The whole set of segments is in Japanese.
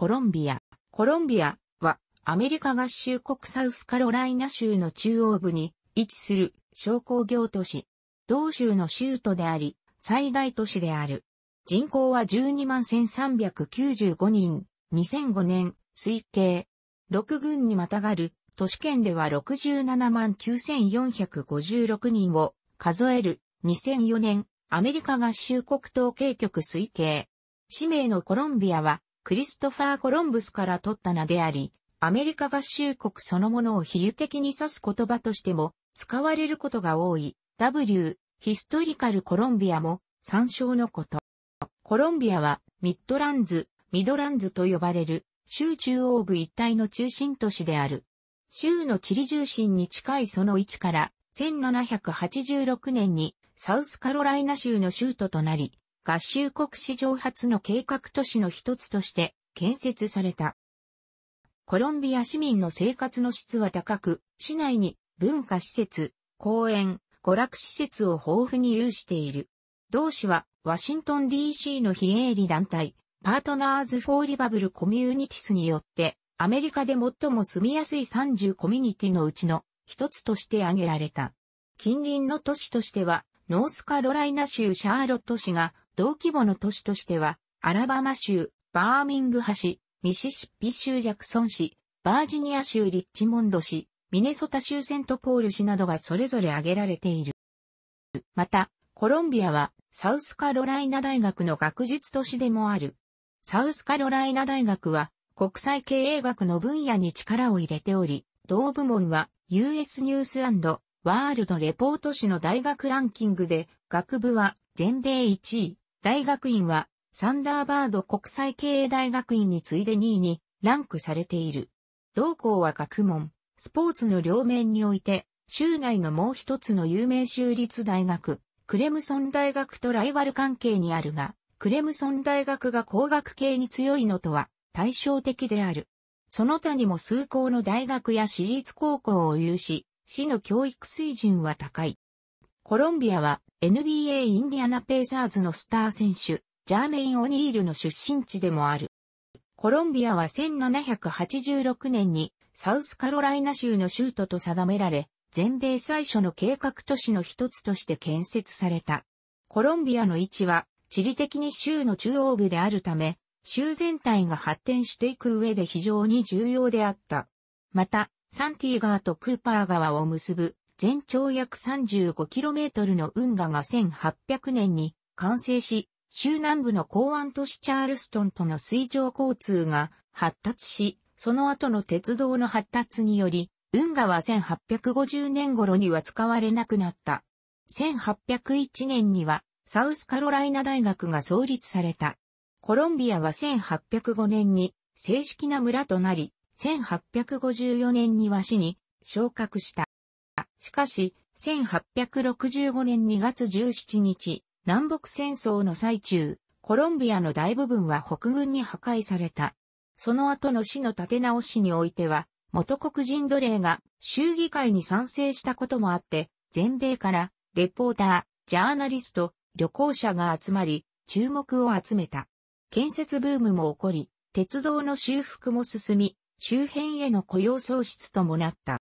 コロンビア。コロンビアはアメリカ合衆国サウスカロライナ州の中央部に位置する商工業都市。同州の州都であり、最大都市である。人口は12万1395人、2005年、推計。6軍にまたがる都市圏では67万9456人を数える2004年アメリカ合衆国統計局推計。市名のコロンビアはクリストファー・コロンブスから取った名であり、アメリカ合衆国そのものを比喩的に指す言葉としても使われることが多い W、ヒストリカル・コロンビアも参照のこと。コロンビアはミッドランズ、ミドランズと呼ばれる州中央部一帯の中心都市である。州の地理重心に近いその位置から1786年にサウスカロライナ州の州都となり、合衆国史上初の計画都市の一つとして建設された。コロンビア市民の生活の質は高く、市内に文化施設、公園、娯楽施設を豊富に有している。同市はワシントン DC の非営利団体、パートナーズ・フォー・リバブル・コミュニティスによって、アメリカで最も住みやすい30コミュニティのうちの一つとして挙げられた。近隣の都市としては、ノースカロライナ州シャーロット市が同規模の都市としては、アラバマ州、バーミングハ市、ミシシッピ州ジャクソン市、バージニア州リッチモンド市、ミネソタ州セントポール市などがそれぞれ挙げられている。また、コロンビアはサウスカロライナ大学の学術都市でもある。サウスカロライナ大学は国際経営学の分野に力を入れており、同部門は US ニュースワールドレポート誌の大学ランキングで学部は全米1位、大学院は、サンダーバード国際経営大学院に次いで2位にランクされている。同校は学問、スポーツの両面において、州内のもう一つの有名州立大学、クレムソン大学とライバル関係にあるが、クレムソン大学が工学系に強いのとは対照的である。その他にも数校の大学や私立高校を有し、市の教育水準は高い。コロンビアは NBA インディアナペーサーズのスター選手、ジャーメイン・オニールの出身地でもある。コロンビアは1786年にサウスカロライナ州の州都と定められ、全米最初の計画都市の一つとして建設された。コロンビアの位置は地理的に州の中央部であるため、州全体が発展していく上で非常に重要であった。また、サンティー川とクーパー川を結ぶ全長約 35km の運河が1800年に完成し、州南部の港湾都市チャールストンとの水上交通が発達し、その後の鉄道の発達により、運河は1850年頃には使われなくなった。1801年にはサウスカロライナ大学が創立された。コロンビアは1805年に正式な村となり、1854年には市に昇格した。しかし、1865年2月17日、南北戦争の最中、コロンビアの大部分は北軍に破壊された。その後の市の立て直しにおいては、元黒人奴隷が州議会に賛成したこともあって、全米からレポーター、ジャーナリスト、旅行者が集まり、注目を集めた。建設ブームも起こり、鉄道の修復も進み、周辺への雇用創出ともなった。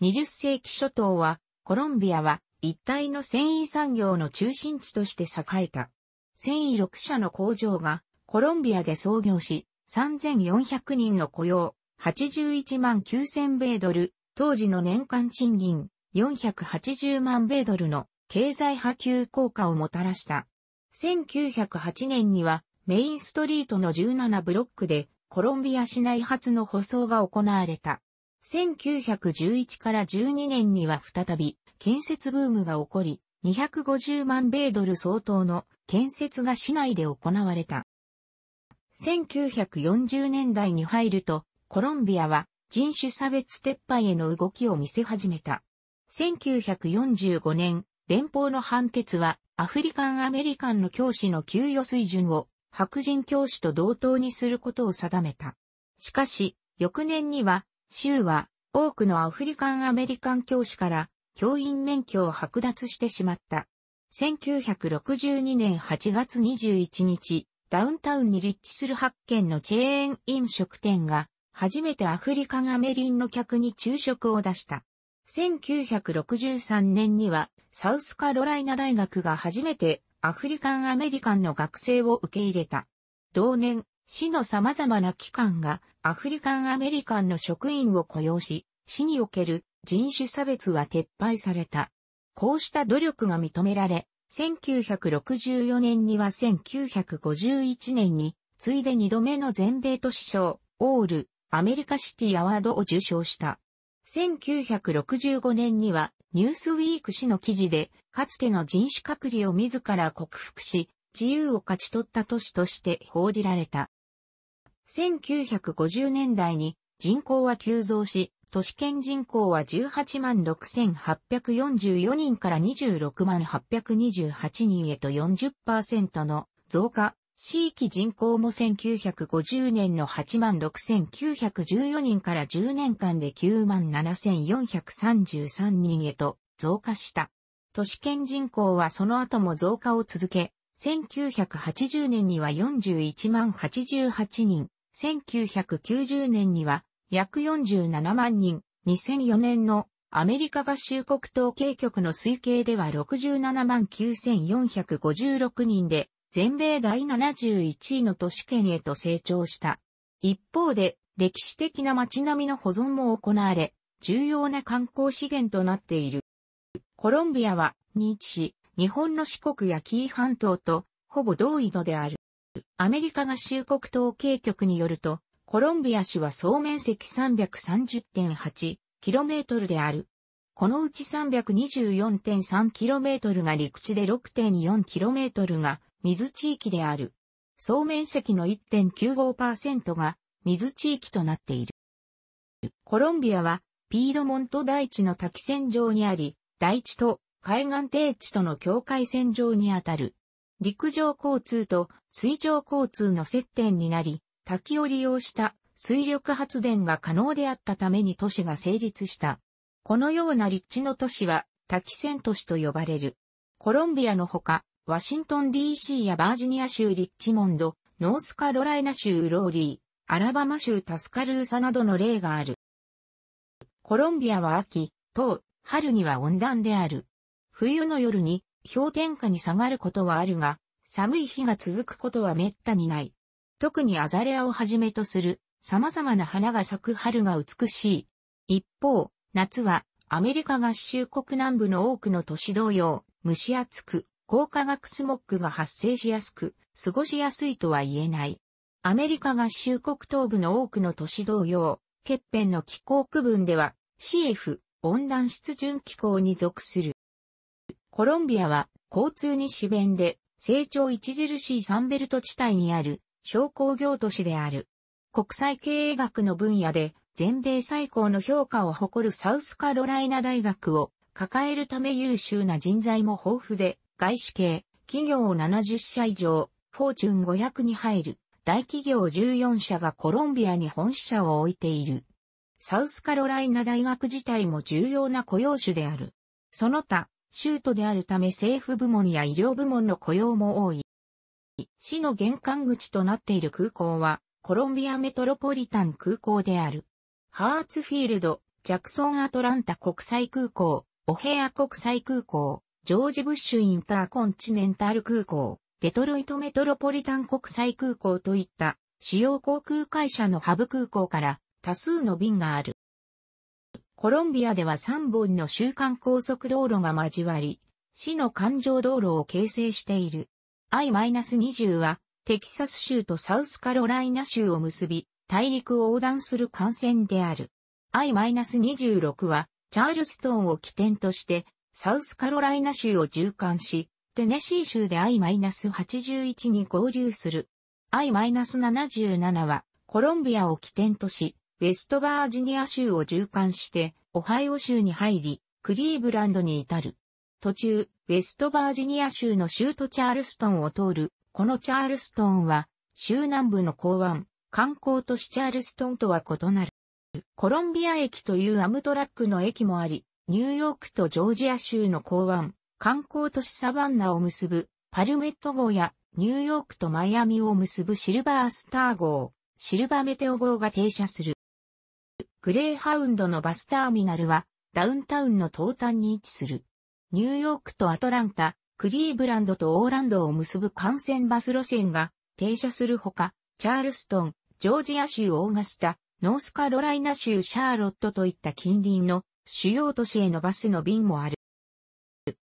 20世紀初頭は、コロンビアは一帯の繊維産業の中心地として栄えた。繊維6社の工場がコロンビアで創業し、3400人の雇用、81万9000米ドル、当時の年間賃金480万米ドルの経済波及効果をもたらした。1908年にはメインストリートの17ブロックでコロンビア市内初の舗装が行われた。1911から12年には再び建設ブームが起こり、250万米ドル相当の建設が市内で行われた。1940年代に入ると、コロンビアは人種差別撤廃への動きを見せ始めた。1945年、連邦の判決はアフリカンアメリカンの教師の給与水準を白人教師と同等にすることを定めた。しかし、翌年には州は多くのアフリカンアメリカン教師から教員免許を剥奪してしまった。1962年8月21日、ダウンタウンに立地する8見のチェーン飲食店が、初めてアフリカンアメリンの客に昼食を出した。1963年には、サウスカロライナ大学が初めてアフリカンアメリカンの学生を受け入れた。同年、市の様々な機関がアフリカンアメリカンの職員を雇用し、市における人種差別は撤廃された。こうした努力が認められ、1964年には1951年に、ついで2度目の全米都市賞、オール、アメリカシティアワードを受賞した。1965年には、ニュースウィーク市の記事で、かつての人種隔離を自ら克服し、自由を勝ち取った都市として報じられた。1950年代に人口は急増し、都市圏人口は18万6844人から26万828人へと40%の増加。地域人口も1950年の8万6914人から10年間で9万7433人へと増加した。都市圏人口はその後も増加を続け、1980年には41万88人1990年には約47万人、2004年のアメリカ合衆国統計局の推計では67万9456人で、全米第71位の都市圏へと成長した。一方で、歴史的な街並みの保存も行われ、重要な観光資源となっている。コロンビアは、日市、日本の四国や紀伊半島と、ほぼ同意度である。アメリカ合衆国統計局によると、コロンビア市は総面積 330.8km である。このうち 324.3km が陸地で 6.4km が水地域である。総面積の1.95%が水地域となっている。コロンビアはピードモント大地の滝線上にあり、大地と海岸低地との境界線上にあたる。陸上交通と水上交通の接点になり、滝を利用した水力発電が可能であったために都市が成立した。このような立地の都市は滝線都市と呼ばれる。コロンビアのほか、ワシントン DC やバージニア州リッチモンド、ノースカロライナ州ローリー、アラバマ州タスカルーサなどの例がある。コロンビアは秋、冬、春には温暖である。冬の夜に氷点下に下がることはあるが、寒い日が続くことは滅多にない。特にアザレアをはじめとする様々な花が咲く春が美しい。一方、夏はアメリカ合衆国南部の多くの都市同様、蒸し暑く、高化学スモックが発生しやすく、過ごしやすいとは言えない。アメリカ合衆国東部の多くの都市同様、欠片の気候区分では CF 温暖湿潤気候に属する。コロンビアは交通に資便で成長著しいサンベルト地帯にある商工業都市である。国際経営学の分野で全米最高の評価を誇るサウスカロライナ大学を抱えるため優秀な人材も豊富で外資系企業を70社以上フォーチュン500に入る大企業14社がコロンビアに本社を置いている。サウスカロライナ大学自体も重要な雇用種である。その他、州都であるため政府部門や医療部門の雇用も多い。市の玄関口となっている空港は、コロンビアメトロポリタン空港である。ハーツフィールド、ジャクソンアトランタ国際空港、オヘア国際空港、ジョージ・ブッシュ・インターコンチネンタル空港、デトロイトメトロポリタン国際空港といった主要航空会社のハブ空港から多数の便がある。コロンビアでは3本の週間高速道路が交わり、市の環状道路を形成している。I-20 は、テキサス州とサウスカロライナ州を結び、大陸を横断する幹線である。I-26 は、チャールストンを起点として、サウスカロライナ州を縦貫し、テネシー州で I-81 に合流する。I-77 は、コロンビアを起点とし、ウェストバージニア州を縦貫して、オハイオ州に入り、クリーブランドに至る。途中、ウェストバージニア州の州都チャールストンを通る、このチャールストンは、州南部の港湾、観光都市チャールストンとは異なる。コロンビア駅というアムトラックの駅もあり、ニューヨークとジョージア州の港湾、観光都市サバンナを結ぶ、パルメット号や、ニューヨークとマイアミを結ぶシルバースター号、シルバメテオ号が停車する。グレーハウンドのバスターミナルはダウンタウンの東端に位置する。ニューヨークとアトランタ、クリーブランドとオーランドを結ぶ幹線バス路線が停車するほか、チャールストン、ジョージア州オーガスタ、ノースカロライナ州シャーロットといった近隣の主要都市へのバスの便もある。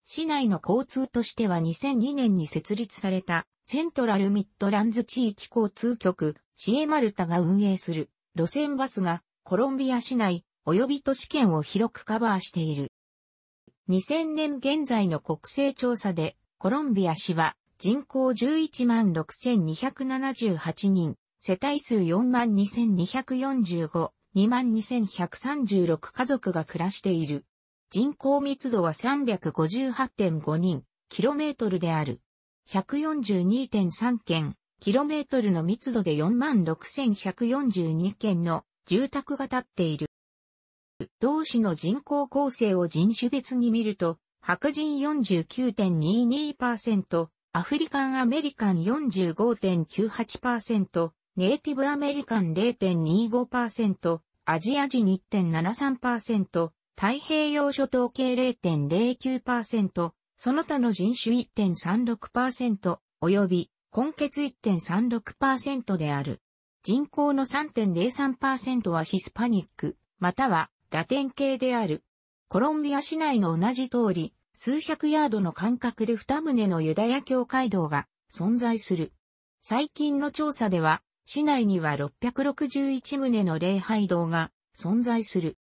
市内の交通としては2002年に設立されたセントラルミッドランズ地域交通局 c エマルタが運営する路線バスがコロンビア市内及び都市圏を広くカバーしている。2000年現在の国勢調査でコロンビア市は人口11万6278人、世帯数4万2245、2万2136家族が暮らしている。人口密度は358.5人、キロメートルである。142.3件、キロメートルの密度で46,142件の住宅が建っている。同市の人口構成を人種別に見ると、白人49.22%、アフリカンアメリカン45.98%、ネイティブアメリカン0.25%、アジア人1.73%、太平洋諸島系0.09%、その他の人種1.36%、及び、根血1.36%である。人口の3.03%はヒスパニック、またはラテン系である。コロンビア市内の同じ通り、数百ヤードの間隔で二棟のユダヤ教会堂が存在する。最近の調査では、市内には661棟の礼拝堂が存在する。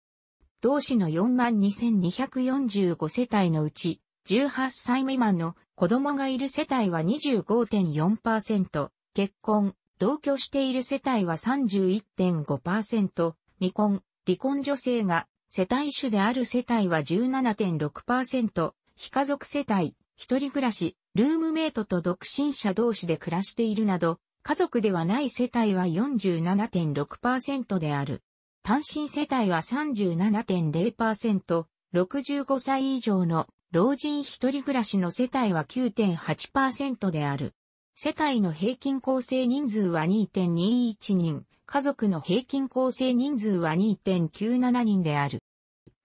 同市の42,245世帯のうち、18歳未満の子供がいる世帯は25.4%、結婚、同居している世帯は31.5%、未婚、離婚女性が世帯主である世帯は17.6%、非家族世帯、一人暮らし、ルームメイトと独身者同士で暮らしているなど、家族ではない世帯は47.6%である。単身世帯は37.0%、65歳以上の老人一人暮らしの世帯は9.8%である。世帯の平均構成人数は2.21人、家族の平均構成人数は2.97人である。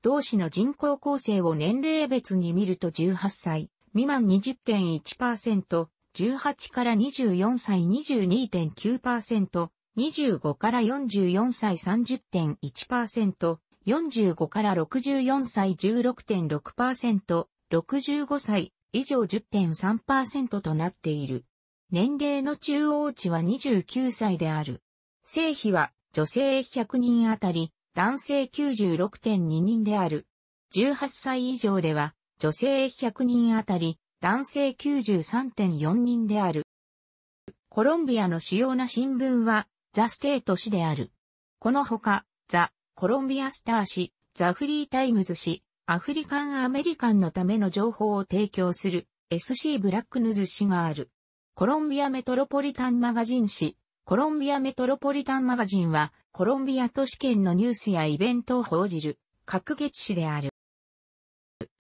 同市の人口構成を年齢別に見ると18歳、未満20.1%、18から24歳22.9%、25から44歳30.1%、45から64歳16.6%、65歳以上10.3%となっている。年齢の中央値は29歳である。性比は女性100人あたり男性96.2人である。18歳以上では女性100人あたり男性93.4人である。コロンビアの主要な新聞はザ・ステート誌である。このほかザ・コロンビアスター誌、ザ・フリータイムズ誌、アフリカン・アメリカンのための情報を提供する SC ブラックヌズ誌がある。コロンビアメトロポリタンマガジン誌。コロンビアメトロポリタンマガジンは、コロンビア都市圏のニュースやイベントを報じる、各月誌である。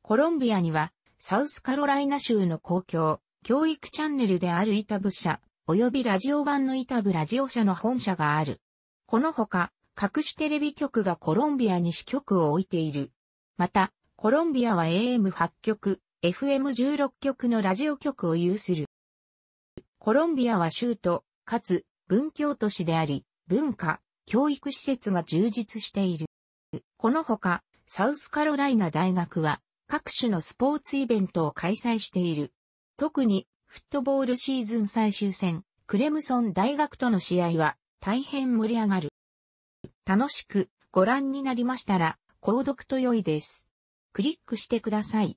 コロンビアには、サウスカロライナ州の公共、教育チャンネルであるイタブ社、及びラジオ版のイタブラジオ社の本社がある。このほか、各種テレビ局がコロンビアに支局を置いている。また、コロンビアは AM8 局、FM16 局のラジオ局を有する。コロンビアは州都、かつ文教都市であり、文化、教育施設が充実している。このほか、サウスカロライナ大学は各種のスポーツイベントを開催している。特にフットボールシーズン最終戦、クレムソン大学との試合は大変盛り上がる。楽しくご覧になりましたら、購読と良いです。クリックしてください。